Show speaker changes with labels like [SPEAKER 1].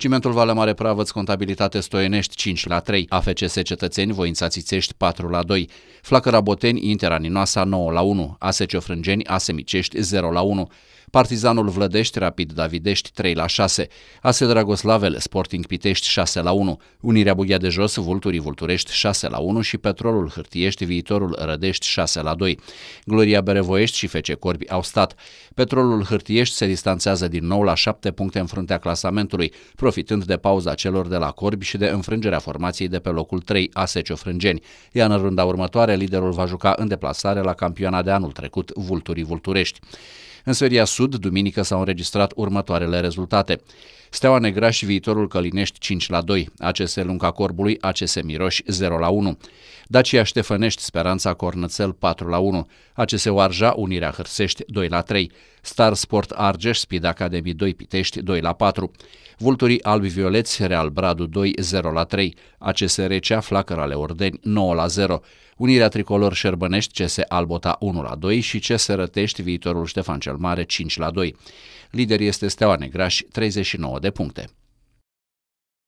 [SPEAKER 1] Cimentul Vale Mare Pravăț, contabilitate Stoienești 5 la 3, AFCS Cetățeni, Voința Țițești 4 la 2, Flacăra Boteni, Interaninoasa 9 la 1, ASE Ciofrângeni, ASE Micești 0 la 1, Partizanul Vlădești, Rapid Davidești 3 la 6, Ase Dragoslavel, Sporting Pitești 6 la 1, Unirea Bughea de Jos, Vulturii Vulturești 6 la 1 și Petrolul Hârtiești, Viitorul Rădești 6 la 2. Gloria Berevoiești și Fece Corbi au stat. Petrolul Hârtiești se distanțează din nou la 7 puncte în fruntea clasamentului, profitând de pauza celor de la Corbi și de înfrângerea formației de pe locul 3 Ase Ciofrângeni. Iar în runda următoare, liderul va juca în deplasare la campioana de anul trecut, Vulturii Vulturești. În Seria Sud, duminică s-au înregistrat următoarele rezultate. Steaua Negra și viitorul Călinești 5 la 2, ACS Lunca Corbului, ACS Miroș 0 la 1, Dacia Ștefănești Speranța Cornățel 4 la 1, ACS Oarja Unirea Hârsești 2 la 3, Star Sport Argeș Speed Academy 2 Pitești 2 la 4, Vulturii Albi Violeți Real Bradu 2 0 la 3, ACS Recea Flacăra Leordeni 9 la 0, Unirea Tricolor Șerbănești CS Albota 1 la 2 și CS Rătești Viitorul Ștefan cel mare 5 la 2. Lider este Steaua Negraș, 39 de puncte.